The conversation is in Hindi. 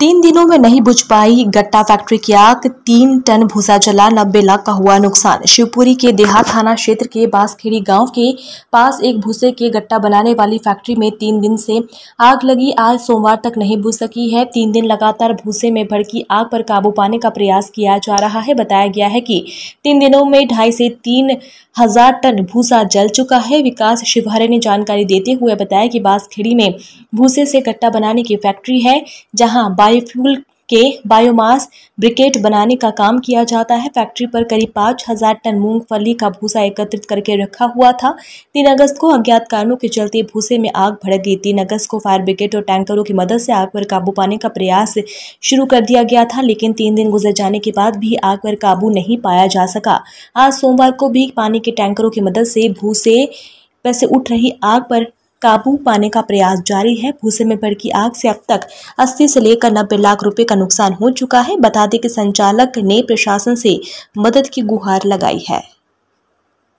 तीन दिनों में नहीं बुझ पाई गट्टा फैक्ट्री की आग तीन टन भूसा जला नब्बे लाख का हुआ नुकसान शिवपुरी के देहा थाना क्षेत्र के बांसखेड़ी गांव के पास एक भूसे के गट्टा बनाने वाली फैक्ट्री में तीन दिन से आग लगी आज सोमवार तक नहीं बुझ सकी है तीन दिन लगातार भूसे में भड़की आग पर काबू पाने का प्रयास किया जा रहा है बताया गया है कि तीन दिनों में ढाई से तीन हजार टन भूसा जल चुका है विकास शिवहरे ने जानकारी देते हुए बताया कि बांसखेड़ी में भूसे से गट्टा बनाने की फैक्ट्री है जहाँ बायोफ्यूल के बायोमास ब्रिकेट बनाने का काम किया जाता है फैक्ट्री पर करीब पाँच हजार टन मूंगफली का भूसा एकत्रित करके रखा हुआ था तीन अगस्त को अज्ञात कारणों के चलते भूसे में आग भड़क गई तीन अगस्त को फायर ब्रिगेड और टैंकरों की मदद से आग पर काबू पाने का प्रयास शुरू कर दिया गया था लेकिन तीन दिन गुजर जाने के बाद भी आग पर काबू नहीं पाया जा सका आज सोमवार को भी पानी के टैंकरों की मदद से भूसे पैसे उठ रही आग पर काबू पाने का प्रयास जारी है भूसे में भड़की आग से अब तक 80 से लेकर 90 लाख रुपए का नुकसान हो चुका है बता दें कि संचालक ने प्रशासन से मदद की गुहार लगाई है